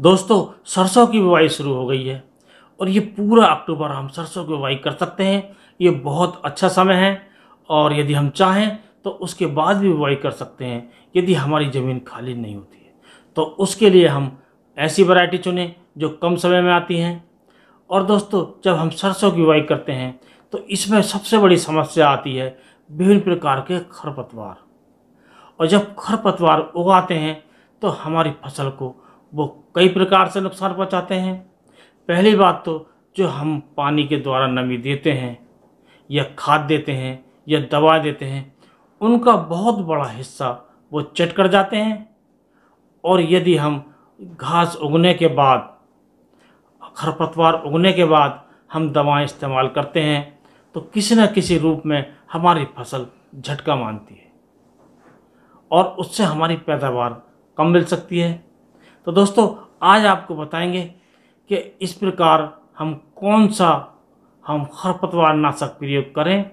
दोस्तों सरसों की बुवाई शुरू हो गई है और ये पूरा अक्टूबर हम सरसों की बुवाई कर सकते हैं ये बहुत अच्छा समय है और यदि हम चाहें तो उसके बाद भी बुवाई कर सकते हैं यदि हमारी ज़मीन खाली नहीं होती है तो उसके लिए हम ऐसी वैरायटी चुनें जो कम समय में आती हैं और दोस्तों जब हम सरसों की बुवाई करते हैं तो इसमें सबसे बड़ी समस्या आती है विभिन्न प्रकार के खरपतवार और जब खरपतवार उगाते हैं तो हमारी फसल को वो कई प्रकार से नुकसान पहुंचाते हैं पहली बात तो जो हम पानी के द्वारा नमी देते हैं या खाद देते हैं या दवा देते हैं उनका बहुत बड़ा हिस्सा वो चट कर जाते हैं और यदि हम घास उगने के बाद खरपतवार उगने के बाद हम दवाएं इस्तेमाल करते हैं तो किसी न किसी रूप में हमारी फसल झटका मानती है और उससे हमारी पैदावार कम मिल सकती है तो दोस्तों आज आपको बताएंगे कि इस प्रकार हम कौन सा हम खरपतवार नाशक प्रयोग करें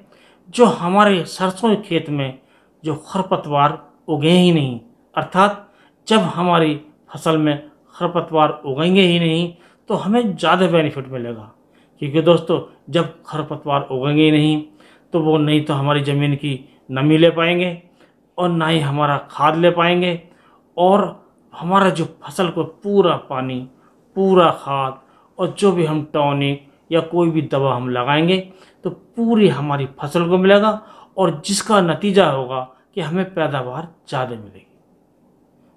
जो हमारे सरसों के खेत में जो खरपतवार उगे ही नहीं अर्थात जब हमारी फसल में खरपतवार उगेंगे ही नहीं तो हमें ज़्यादा बेनिफिट मिलेगा क्योंकि दोस्तों जब खरपतवार उगेंगे ही नहीं तो वो नहीं तो हमारी ज़मीन की नमी ले पाएंगे और ना ही हमारा खाद ले पाएंगे और हमारा जो फसल को पूरा पानी पूरा खाद और जो भी हम टॉनिक या कोई भी दवा हम लगाएंगे तो पूरी हमारी फसल को मिलेगा और जिसका नतीजा होगा कि हमें पैदावार ज़्यादा मिलेगी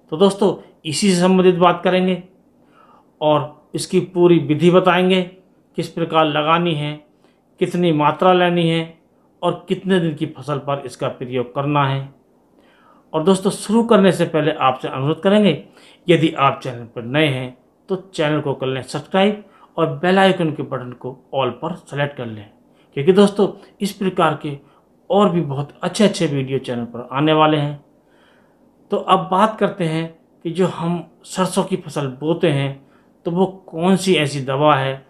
तो दोस्तों इसी से संबंधित बात करेंगे और इसकी पूरी विधि बताएंगे किस प्रकार लगानी है कितनी मात्रा लेनी है और कितने दिन की फसल पर इसका प्रयोग करना है और दोस्तों शुरू करने से पहले आपसे अनुरोध करेंगे यदि आप चैनल पर नए हैं तो चैनल को कर लें सब्सक्राइब और बेल आइकन के बटन को ऑल पर सेलेक्ट कर लें क्योंकि दोस्तों इस प्रकार के और भी बहुत अच्छे अच्छे वीडियो चैनल पर आने वाले हैं तो अब बात करते हैं कि जो हम सरसों की फसल बोते हैं तो वो कौन सी ऐसी दवा है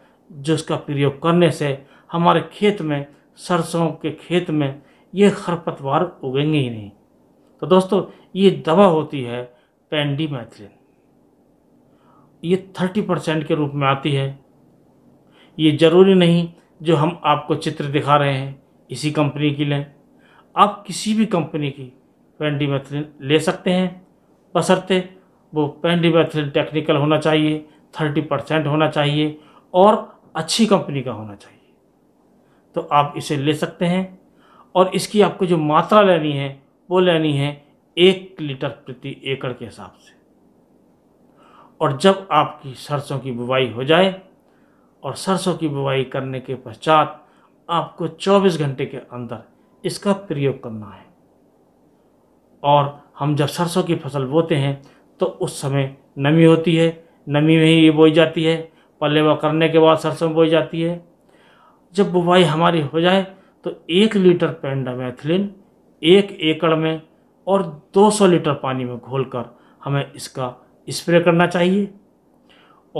जिसका प्रयोग करने से हमारे खेत में सरसों के खेत में ये खरपतवार उगेंगे ही नहीं तो दोस्तों ये दवा होती है पेंडीमैथिलिन ये थर्टी परसेंट के रूप में आती है ये ज़रूरी नहीं जो हम आपको चित्र दिखा रहे हैं इसी कंपनी की लें आप किसी भी कंपनी की पेंडीमैथिलिन ले सकते हैं बसरते वो पेंडीमैथिलिन टेक्निकल होना चाहिए थर्टी परसेंट होना चाहिए और अच्छी कंपनी का होना चाहिए तो आप इसे ले सकते हैं और इसकी आपको जो मात्रा लेनी है वो लेनी है एक लीटर प्रति एकड़ के हिसाब से और जब आपकी सरसों की बुवाई हो जाए और सरसों की बुवाई करने के पश्चात आपको 24 घंटे के अंदर इसका प्रयोग करना है और हम जब सरसों की फसल बोते हैं तो उस समय नमी होती है नमी में ही ये बोई जाती है पल्लेवा करने के बाद सरसों बोई जाती है जब बुवाई हमारी हो जाए तो एक लीटर पेंडामेथिलिन एक एकड़ में और 200 लीटर पानी में घोलकर हमें इसका स्प्रे करना चाहिए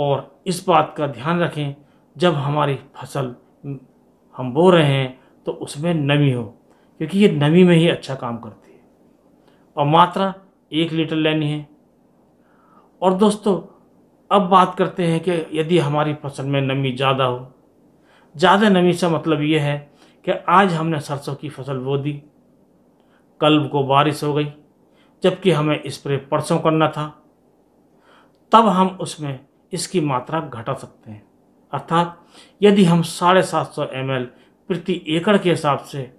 और इस बात का ध्यान रखें जब हमारी फसल हम बो रहे हैं तो उसमें नमी हो क्योंकि ये नमी में ही अच्छा काम करती है और मात्रा एक लीटर लेनी है और दोस्तों अब बात करते हैं कि यदि हमारी फसल में नमी ज़्यादा हो ज़्यादा नमी से मतलब ये है कि आज हमने सरसों की फसल बो दी कल को बारिश हो गई जबकि हमें स्प्रे परसों करना था तब हम उसमें इसकी मात्रा घटा सकते हैं अर्थात यदि हम साढ़े सात सौ एम प्रति एकड़ के हिसाब से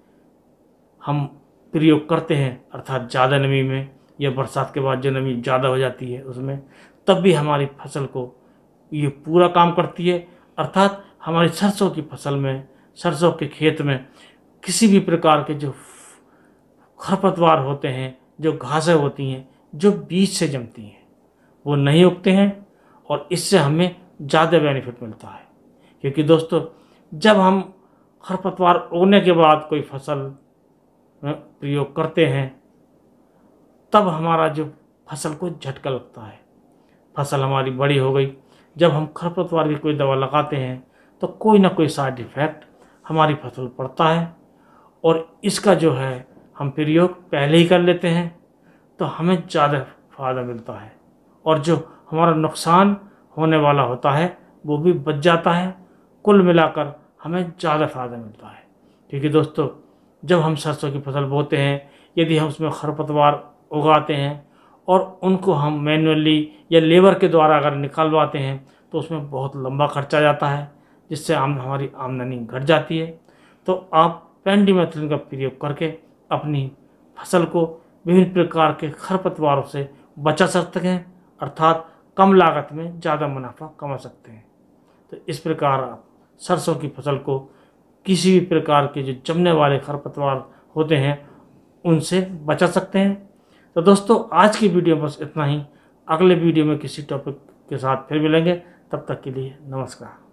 हम प्रयोग करते हैं अर्थात ज़्यादा नमी में या बरसात के बाद जो नमी ज़्यादा हो जाती है उसमें तब भी हमारी फसल को ये पूरा काम करती है अर्थात हमारी सरसों की फसल में सरसों के खेत में किसी भी प्रकार के जो खरपतवार होते हैं जो घासें होती हैं जो बीज से जमती हैं वो नहीं उगते हैं और इससे हमें ज़्यादा बेनिफिट मिलता है क्योंकि दोस्तों जब हम खरपतवार उगने के बाद कोई फसल प्रयोग करते हैं तब हमारा जो फसल को झटका लगता है फसल हमारी बड़ी हो गई जब हम खरपतवार की कोई दवा लगाते हैं तो कोई ना कोई साइड इफ़ेक्ट हमारी फसल पड़ता है और इसका जो है हम प्रयोग पहले ही कर लेते हैं तो हमें ज़्यादा फ़ायदा मिलता है और जो हमारा नुकसान होने वाला होता है वो भी बच जाता है कुल मिलाकर हमें ज़्यादा फ़ायदा मिलता है क्योंकि दोस्तों जब हम सरसों की फसल बोते हैं यदि हम उसमें खरपतवार उगाते हैं और उनको हम मैनुअली या लेबर के द्वारा अगर निकालवाते हैं तो उसमें बहुत लंबा खर्चा जाता है जिससे आम हमारी आमदनी घट जाती है तो आप पेंडीमेथिलिन का प्रयोग करके अपनी फसल को विभिन्न प्रकार के खरपतवारों से बचा सकते हैं अर्थात कम लागत में ज़्यादा मुनाफा कमा सकते हैं तो इस प्रकार आप सरसों की फसल को किसी भी प्रकार के जो जमने वाले खरपतवार होते हैं उनसे बचा सकते हैं तो दोस्तों आज की वीडियो बस इतना ही अगले वीडियो में किसी टॉपिक के साथ फिर मिलेंगे तब तक के लिए नमस्कार